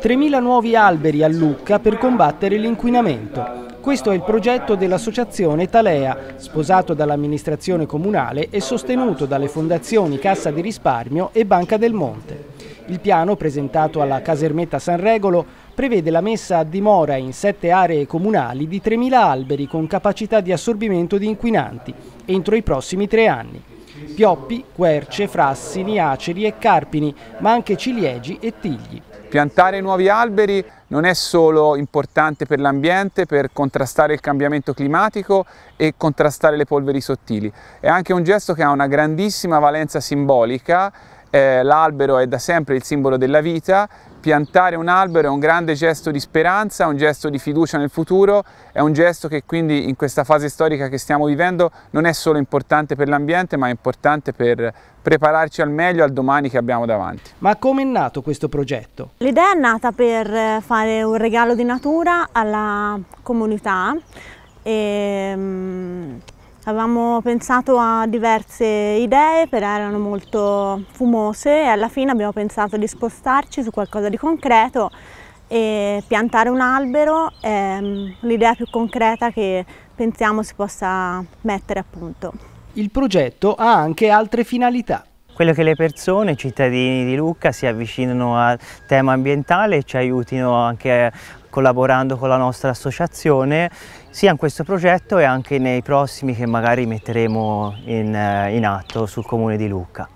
3.000 nuovi alberi a Lucca per combattere l'inquinamento. Questo è il progetto dell'associazione Talea, sposato dall'amministrazione comunale e sostenuto dalle fondazioni Cassa di Risparmio e Banca del Monte. Il piano, presentato alla Casermetta San Regolo, prevede la messa a dimora in sette aree comunali di 3.000 alberi con capacità di assorbimento di inquinanti entro i prossimi tre anni. Pioppi, querce, frassini, aceri e carpini, ma anche ciliegi e tigli. Piantare nuovi alberi non è solo importante per l'ambiente, per contrastare il cambiamento climatico e contrastare le polveri sottili, è anche un gesto che ha una grandissima valenza simbolica, eh, l'albero è da sempre il simbolo della vita piantare un albero è un grande gesto di speranza, un gesto di fiducia nel futuro, è un gesto che quindi in questa fase storica che stiamo vivendo non è solo importante per l'ambiente ma è importante per prepararci al meglio al domani che abbiamo davanti. Ma come è nato questo progetto? L'idea è nata per fare un regalo di natura alla comunità e ehm, Avevamo pensato a diverse idee, però erano molto fumose e alla fine abbiamo pensato di spostarci su qualcosa di concreto e piantare un albero è mm, l'idea più concreta che pensiamo si possa mettere a punto. Il progetto ha anche altre finalità quello che le persone, i cittadini di Lucca si avvicinano al tema ambientale e ci aiutino anche collaborando con la nostra associazione sia in questo progetto e anche nei prossimi che magari metteremo in, eh, in atto sul comune di Lucca.